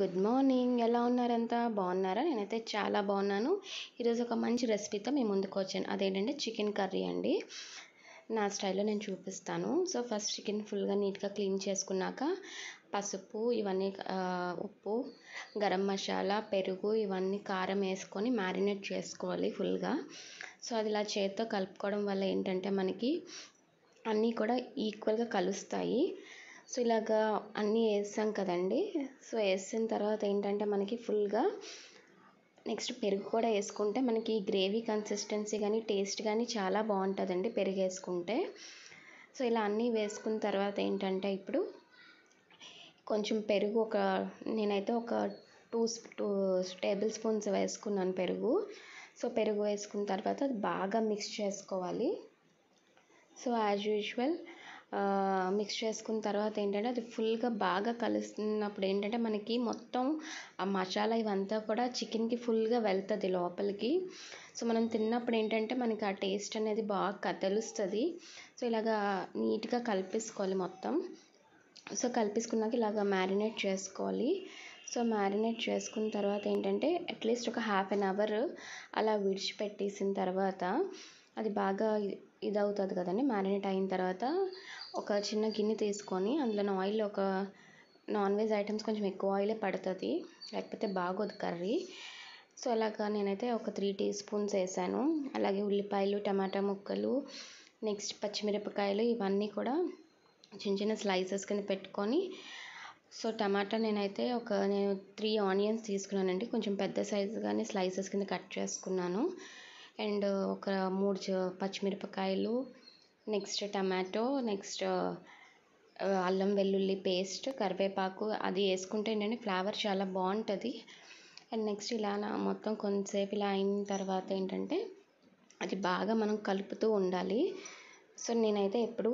good morning ఎలా ఉన్నారంతా బాగున్నారా నేనైతే చాలా బాగున్నాను ఈరోజు ఒక మంచి రెసిపీతో మీ ముందుకు వచ్చాను అదేంటంటే చికెన్ కర్రీ అండి నా స్టైల్లో నేను చూపిస్తాను సో ఫస్ట్ చికెన్ ఫుల్గా నీట్గా క్లీన్ చేసుకున్నాక పసుపు ఇవన్నీ ఉప్పు గరం మసాలా పెరుగు ఇవన్నీ కారం వేసుకొని మ్యారినేట్ చేసుకోవాలి ఫుల్గా సో అది ఇలా చేత్తో కలుపుకోవడం వల్ల ఏంటంటే మనకి అన్నీ కూడా ఈక్వల్గా కలుస్తాయి సో ఇలాగా అన్నీ వేసాం కదండి సో వేసిన తర్వాత ఏంటంటే మనకి ఫుల్గా నెక్స్ట్ పెరుగు కూడా వేసుకుంటే మనకి గ్రేవీ కన్సిస్టెన్సీ కానీ టేస్ట్ కానీ చాలా బాగుంటుందండి పెరుగు వేసుకుంటే సో ఇలా అన్నీ వేసుకున్న తర్వాత ఏంటంటే ఇప్పుడు కొంచెం పెరుగు ఒక నేనైతే ఒక టూ టూ టేబుల్ స్పూన్స్ వేసుకున్నాను పెరుగు సో పెరుగు వేసుకున్న తర్వాత బాగా మిక్స్ చేసుకోవాలి సో యాజ్ యూజువల్ మిక్స్ చేసుకున్న తర్వాత ఏంటంటే అది ఫుల్గా బాగా కలుస్తున్నప్పుడు ఏంటంటే మనకి మొత్తం ఆ మసాలా ఇవంతా కూడా చికెన్కి ఫుల్గా వెళ్తుంది లోపలికి సో మనం తిన్నప్పుడు ఏంటంటే మనకి ఆ టేస్ట్ అనేది బాగా కదలుస్తుంది సో ఇలాగా నీట్గా కలిపేసుకోవాలి మొత్తం సో కలిపేసుకున్నాక ఇలాగ మ్యారినేట్ చేసుకోవాలి సో మ్యారినేట్ చేసుకున్న తర్వాత ఏంటంటే అట్లీస్ట్ ఒక హాఫ్ అన్ అవర్ అలా విడిచిపెట్టేసిన తర్వాత అది బాగా ఇది అవుతుంది కదండి మ్యారినేట్ అయిన తర్వాత ఒక చిన్న గిన్నె తీసుకొని అందులో ఆయిల్ ఒక నాన్ వెజ్ ఐటమ్స్ కొంచెం ఎక్కువ ఆయిలే పడుతుంది లేకపోతే బాగోదు కర్రీ సో అలాగా నేనైతే ఒక త్రీ టీ స్పూన్స్ వేసాను అలాగే ఉల్లిపాయలు టమాటా ముక్కలు నెక్స్ట్ పచ్చిమిరపకాయలు ఇవన్నీ కూడా చిన్న చిన్న స్లైసెస్ కింద పెట్టుకొని సో టమాటా నేనైతే ఒక నేను త్రీ ఆనియన్స్ తీసుకున్నానండి కొంచెం పెద్ద సైజు కానీ స్లైసెస్ కింద కట్ చేసుకున్నాను అండ్ ఒక మూడు చ పచ్చిమిరపకాయలు నెక్స్ట్ టమాటో నెక్స్ట్ అల్లం వెల్లుల్లి పేస్ట్ కరివేపాకు అది వేసుకుంటే ఏంటంటే ఫ్లేవర్ చాలా బాగుంటుంది అండ్ నెక్స్ట్ ఇలా మొత్తం కొంతసేపు ఇలా అయిన తర్వాత ఏంటంటే అది బాగా మనం కలుపుతూ ఉండాలి సో నేనైతే ఎప్పుడు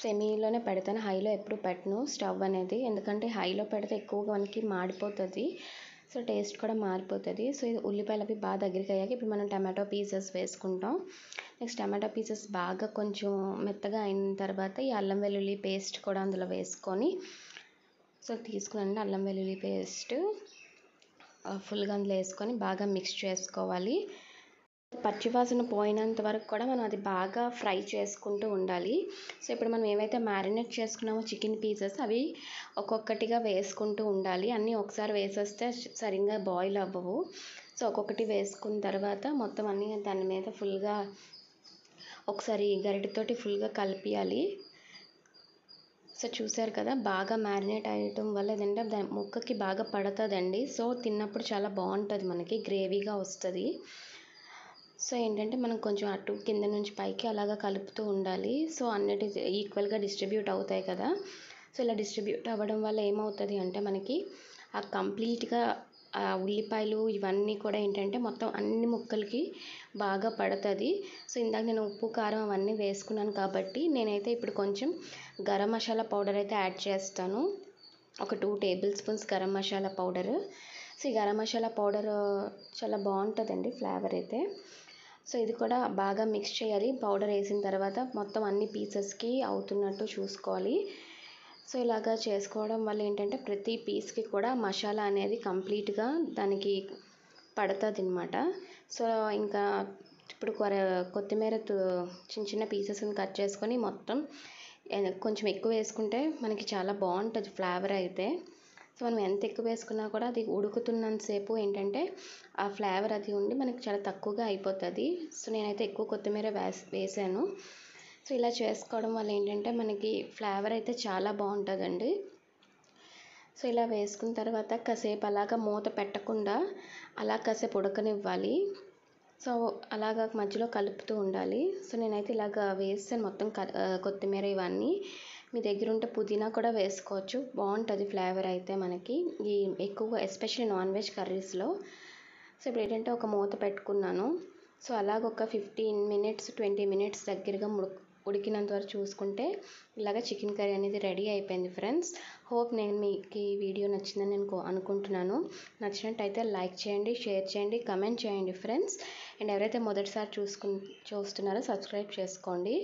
సెమీలోనే పెడతాను హైలో ఎప్పుడు పెట్టను స్టవ్ అనేది ఎందుకంటే హైలో పెడితే ఎక్కువగా మనకి మాడిపోతుంది సో టేస్ట్ కూడా మారిపోతుంది సో ఇది ఉల్లిపాయలు అవి బాగా దగ్గరికి అయ్యాక ఇప్పుడు మనం టమాటో పీసెస్ వేసుకుంటాం నెక్స్ట్ టమాటో పీసెస్ బాగా కొంచెం మెత్తగా అయిన తర్వాత ఈ అల్లం వెల్లుల్లి పేస్ట్ కూడా అందులో వేసుకొని సో తీసుకునండి అల్లం వెల్లుల్లి పేస్ట్ ఫుల్గా అందులో వేసుకొని బాగా మిక్స్ చేసుకోవాలి పచ్చివాసన పోయినంత వరకు కూడా మనం అది బాగా ఫ్రై చేసుకుంటూ ఉండాలి సో ఇప్పుడు మనం ఏవైతే మ్యారినేట్ చేసుకున్నామో చికెన్ పీసెస్ అవి ఒక్కొక్కటిగా వేసుకుంటూ ఉండాలి అన్నీ ఒకసారి వేసేస్తే సరిగ్గా బాయిల్ అవ్వవు సో ఒక్కొక్కటి వేసుకున్న తర్వాత మొత్తం అన్నీ దాని మీద ఫుల్గా ఒకసారి గరిటితోటి ఫుల్గా కలిపియాలి సో చూసారు కదా బాగా మ్యారినేట్ అయ్యటం వల్ల ఏంటంటే దాని ముక్కకి బాగా పడుతుందండి సో తిన్నప్పుడు చాలా బాగుంటుంది మనకి గ్రేవీగా వస్తుంది సో ఏంటంటే మనం కొంచెం అటు కింద నుంచి పైకి అలాగా కలుపుతూ ఉండాలి సో అన్నిటి ఈక్వల్గా డిస్ట్రిబ్యూట్ అవుతాయి కదా సో ఇలా డిస్ట్రిబ్యూట్ అవ్వడం వల్ల ఏమవుతుంది అంటే మనకి ఆ కంప్లీట్గా ఆ ఉల్లిపాయలు ఇవన్నీ కూడా ఏంటంటే మొత్తం అన్ని ముక్కలకి బాగా పడుతుంది సో ఇందాక నేను ఉప్పు కారం అవన్నీ వేసుకున్నాను కాబట్టి నేనైతే ఇప్పుడు కొంచెం గరం మసాలా పౌడర్ అయితే యాడ్ చేస్తాను ఒక two tablespoons garam masala powder so ఈ గరం మసాలా పౌడర్ చాలా బాగుంటుందండి ఫ్లేవర్ అయితే సో ఇది కూడా బాగా మిక్స్ చేయాలి పౌడర్ వేసిన తర్వాత మొత్తం అన్ని పీసెస్కి అవుతున్నట్టు చూసుకోవాలి సో ఇలాగా చేసుకోవడం వల్ల ఏంటంటే ప్రతి పీస్కి కూడా మసాలా అనేది కంప్లీట్గా దానికి పడుతుంది అనమాట సో ఇంకా ఇప్పుడు కొత్తిమీర చిన్న చిన్న పీసెస్ని కట్ చేసుకొని మొత్తం కొంచెం ఎక్కువ వేసుకుంటే మనకి చాలా బాగుంటుంది ఫ్లేవర్ అయితే సో మనం ఎంత ఎక్కువ వేసుకున్నా కూడా అది ఉడుకుతున్నంతసేపు ఏంటంటే ఆ ఫ్లేవర్ అది ఉండి మనకి చాలా తక్కువగా అయిపోతుంది సో నేనైతే ఎక్కువ కొత్తిమీర వేసాను సో ఇలా చేసుకోవడం వల్ల ఏంటంటే మనకి ఫ్లేవర్ అయితే చాలా బాగుంటుందండి సో ఇలా వేసుకున్న తర్వాత కాసేపు అలాగ మూత పెట్టకుండా అలా కాసేపు ఉడకనివ్వాలి సో అలాగ మధ్యలో కలుపుతూ ఉండాలి సో నేనైతే ఇలాగ వేస్తాను మొత్తం కొత్తిమీర ఇవన్నీ మీ దగ్గర ఉంటే పుదీనా కూడా వేసుకోవచ్చు బాగుంటుంది ఫ్లేవర్ అయితే మనకి ఈ ఎక్కువగా ఎస్పెషల్లీ నాన్ వెజ్ కర్రీస్లో సో ఇప్పుడు ఏంటంటే ఒక మూత పెట్టుకున్నాను సో అలాగ ఒక ఫిఫ్టీన్ మినిట్స్ ట్వంటీ మినిట్స్ దగ్గరగా ముడుకు ఉడికినంత వరకు చూసుకుంటే ఇలాగ చికెన్ కర్రీ అనేది రెడీ అయిపోయింది ఫ్రెండ్స్ హోప్ నేను మీకు ఈ వీడియో నచ్చిందని నేను అనుకుంటున్నాను నచ్చినట్టయితే లైక్ చేయండి షేర్ చేయండి కమెంట్ చేయండి ఫ్రెండ్స్ అండ్ ఎవరైతే మొదటిసారి చూసుకు చూస్తున్నారో సబ్స్క్రైబ్ చేసుకోండి